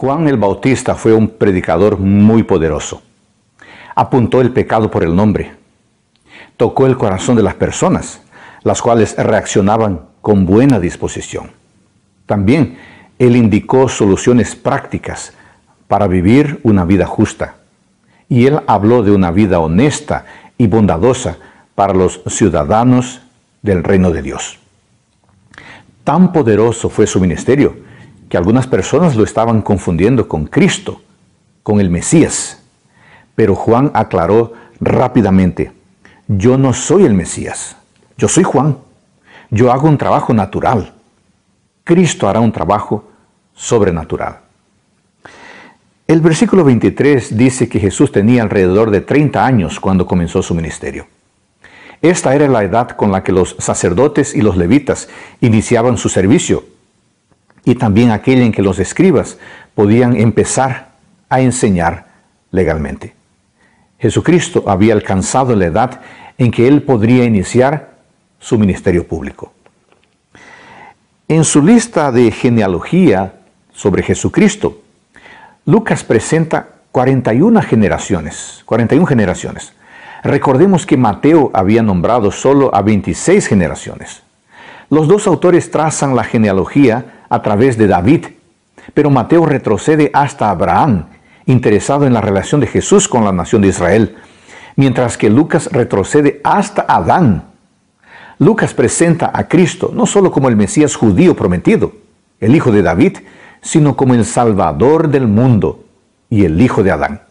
Juan el Bautista fue un predicador muy poderoso. Apuntó el pecado por el nombre. Tocó el corazón de las personas, las cuales reaccionaban con buena disposición. También él indicó soluciones prácticas para vivir una vida justa. Y él habló de una vida honesta y bondadosa para los ciudadanos del reino de Dios. Tan poderoso fue su ministerio que algunas personas lo estaban confundiendo con Cristo, con el Mesías. Pero Juan aclaró rápidamente, yo no soy el Mesías, yo soy Juan, yo hago un trabajo natural, Cristo hará un trabajo sobrenatural. El versículo 23 dice que Jesús tenía alrededor de 30 años cuando comenzó su ministerio. Esta era la edad con la que los sacerdotes y los levitas iniciaban su servicio y también aquel en que los escribas podían empezar a enseñar legalmente. Jesucristo había alcanzado la edad en que él podría iniciar su ministerio público. En su lista de genealogía sobre Jesucristo, Lucas presenta 41 generaciones, 41 generaciones. Recordemos que Mateo había nombrado solo a 26 generaciones. Los dos autores trazan la genealogía a través de David, pero Mateo retrocede hasta Abraham, interesado en la relación de Jesús con la nación de Israel, mientras que Lucas retrocede hasta Adán. Lucas presenta a Cristo no solo como el Mesías judío prometido, el hijo de David, sino como el Salvador del mundo y el hijo de Adán.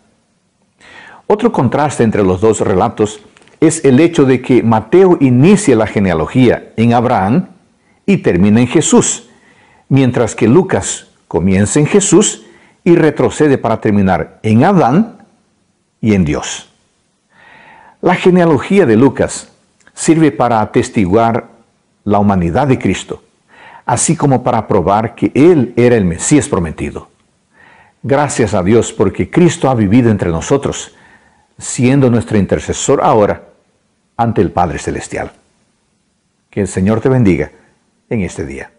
Otro contraste entre los dos relatos es el hecho de que Mateo inicia la genealogía en Abraham y termina en Jesús, mientras que Lucas comienza en Jesús y retrocede para terminar en Adán y en Dios. La genealogía de Lucas sirve para atestiguar la humanidad de Cristo, así como para probar que Él era el Mesías prometido. Gracias a Dios porque Cristo ha vivido entre nosotros, siendo nuestro intercesor ahora ante el Padre Celestial. Que el Señor te bendiga en este día.